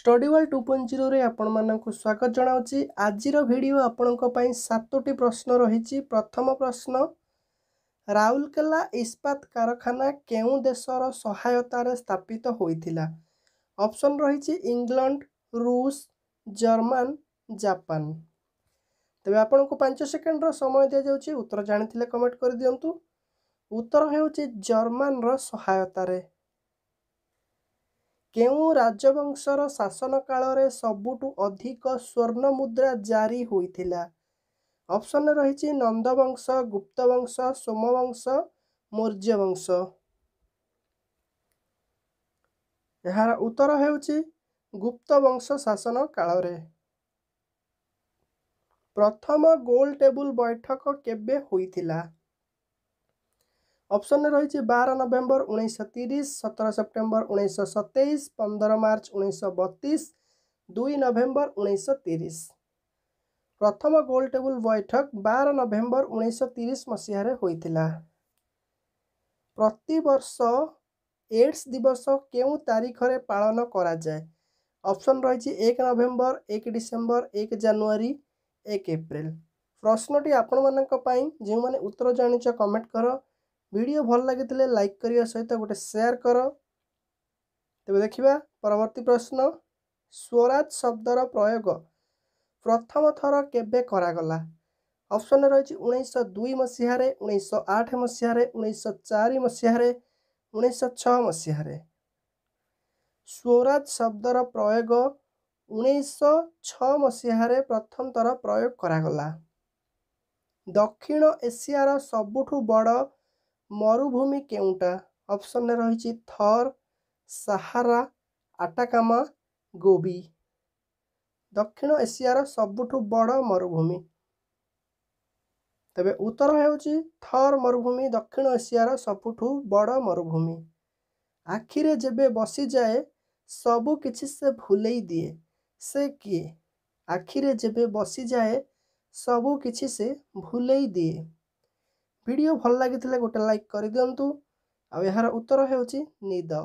ଷ୍ଟଡ଼ିୱାଲ୍ two point ଜିରୋରେ ଆପଣମାନଙ୍କୁ ସ୍ୱାଗତ ଜଣାଉଛି ଆଜିର ଭିଡ଼ିଓ ଆପଣଙ୍କ ପାଇଁ ସାତୋଟି ପ୍ରଶ୍ନ ରହିଛି ପ୍ରଥମ ପ୍ରଶ୍ନ ରାଉରକେଲା ଇସ୍ପାତ କାରଖାନା କେଉଁ ଦେଶର ସହାୟତାରେ ସ୍ଥାପିତ ହୋଇଥିଲା ଅପସନ୍ ରହିଛି ଇଂଲଣ୍ଡ ରୁଷ ଜର୍ମାନ ଜାପାନ ତେବେ ଆପଣଙ୍କୁ ପାଞ୍ଚ ସେକେଣ୍ଡର ସମୟ ଦିଆଯାଉଛି ଉତ୍ତର ଜାଣିଥିଲେ କମେଣ୍ଟ କରିଦିଅନ୍ତୁ ଉତ୍ତର ହେଉଛି ଜର୍ମାନର ସହାୟତାରେ କେଉଁ ରାଜବଂଶର ଶାସନ କାଳରେ ସବୁଠୁ ଅଧିକ ସ୍ୱର୍ଣ୍ଣ ମୁଦ୍ରା ଜାରି ହୋଇଥିଲା ଅପସନ୍ ରହିଛି ନନ୍ଦବଂଶ ଗୁପ୍ତବଂଶ ସୋମବଂଶ ମୌର୍ଯ୍ୟବଂଶ ଏହାର ଉତ୍ତର ହେଉଛି ଗୁପ୍ତବଂଶ ଶାସନ କାଳରେ ପ୍ରଥମ ଗୋଲ୍ ଟେବୁଲ୍ ବୈଠକ କେବେ ହୋଇଥିଲା ଅପସନରେ ରହିଛି ବାର ନଭେମ୍ବର ଉଣେଇଶହ ତିରିଶ ସତର ସେପ୍ଟେମ୍ବର ଉଣେଇଶହ ସତେଇଶ ପନ୍ଦର ମାର୍ଚ୍ଚ ଉଣେଇଶହ ବତିଶ ଦୁଇ ନଭେମ୍ବର ଉଣେଇଶହ ତିରିଶ ପ୍ରଥମ ଗୋଲ୍ ଟେବୁଲ୍ ବୈଠକ ବାର ନଭେମ୍ବର ଉଣେଇଶହ ତିରିଶ ମସିହାରେ ହୋଇଥିଲା ପ୍ରତିବର୍ଷ ଏଡ୍ସ ଦିବସ କେଉଁ ତାରିଖରେ ପାଳନ କରାଯାଏ ଅପସନ୍ ରହିଛି ଏକ ନଭେମ୍ବର ଏକ ଡିସେମ୍ବର ଏକ ଜାନୁଆରୀ ଏକ ଏପ୍ରିଲ ପ୍ରଶ୍ନଟି ଆପଣମାନଙ୍କ ପାଇଁ ଯେଉଁମାନେ ଉତ୍ତର ଜାଣିଛ କମେଣ୍ଟ କର ଭିଡ଼ିଓ ଭଲ ଲାଗିଥିଲେ ଲାଇକ୍ କରିବା ସହିତ ଗୋଟେ ସେୟାର କର ତେବେ ଦେଖିବା ପରବର୍ତ୍ତୀ ପ୍ରଶ୍ନ ସ୍ୱରାଜ ଶବ୍ଦର ପ୍ରୟୋଗ ପ୍ରଥମ ଥର କେବେ କରାଗଲା ଅପସନ୍ ରହିଛି ଉଣେଇଶହ ଦୁଇ ମସିହାରେ ଉଣେଇଶହ ଆଠ ମସିହାରେ ଉଣେଇଶହ ଚାରି ମସିହାରେ ଉଣେଇଶହ ଛଅ ମସିହାରେ ସ୍ୱରାଜ ଶବ୍ଦର ପ୍ରୟୋଗ ଉଣେଇଶହ ଛଅ ମସିହାରେ ପ୍ରଥମ ଥର ପ୍ରୟୋଗ କରାଗଲା ଦକ୍ଷିଣ ଏସିଆର ସବୁଠୁ ବଡ଼ ମରୁଭୂମି କେଉଁଟା ଅପସନରେ ରହିଛି ଥର ସାହାରା ଆଟାକାମା ଗୋବି ଦକ୍ଷିଣ ଏସିଆର ସବୁଠୁ ବଡ଼ ମରୁଭୂମି ତେବେ ଉତ୍ତର ହେଉଛି ଥର ମରୁଭୂମି ଦକ୍ଷିଣ ଏସିଆର ସବୁଠୁ ବଡ଼ ମରୁଭୂମି ଆଖିରେ ଯେବେ ବସିଯାଏ ସବୁ କିଛି ସେ ଭୁଲେଇ ଦିଏ ସେ କିଏ ଆଖିରେ ଯେବେ ବସିଯାଏ ସବୁ କିଛି ସେ ଭୁଲେଇ ଦିଏ ଭିଡ଼ିଓ ଭଲ ଲାଗିଥିଲେ ଗୋଟେ ଲାଇକ୍ କରିଦିଅନ୍ତୁ ଆଉ ଏହାର ଉତ୍ତର ହେଉଛି ନିଦ